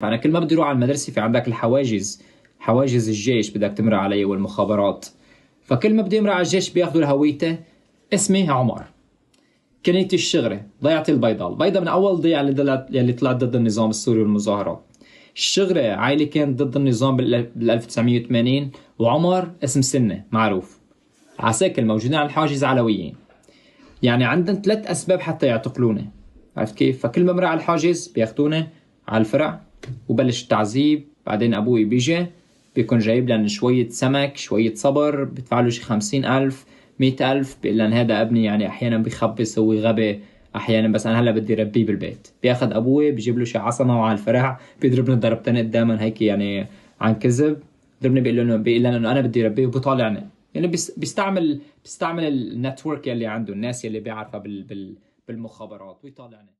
فانا كل ما بدي اروح على المدرسه في عندك الحواجز حواجز الجيش بدك تمر عليه والمخابرات فكل ما بدي امرق على الجيش بياخذوا الهويته اسمي عمر كنيتي الشغرة ضيعتي البيضاء البيضاء من اول ضيعة اللي, دلت... اللي طلعت ضد النظام السوري والمظاهرات الشغرة عائلة كانت ضد النظام بال 1980 وعمر اسم سنة معروف عساكر موجودين على الحواجز علويين يعني عندهم ثلاث اسباب حتى يعتقلوني عرفت كيف؟ فكل ما امرق على الحاجز بياخذونا على الفرع وبلش التعذيب بعدين أبوي بيجي بيكون جايب لنا شوية سمك شوية صبر بدفع له شي خمسين ألف مئة ألف بيقول لنا هذا ابني يعني أحيانا بخبص هو غبي احيانا بس انا هلا بدي ربيه بالبيت بياخذ ابوي بجيب له شي عصمه وعلى الفرع بيضربني ضربتين قداما هيك يعني عن كذب ضربني بيقول لهم بيقول لنا انه انا بدي ربيه وبطالعني يعني بيستعمل بيستعمل النتورك يلي عنده الناس يلي بيعرفها بال بال بالمخابرات ويطالعني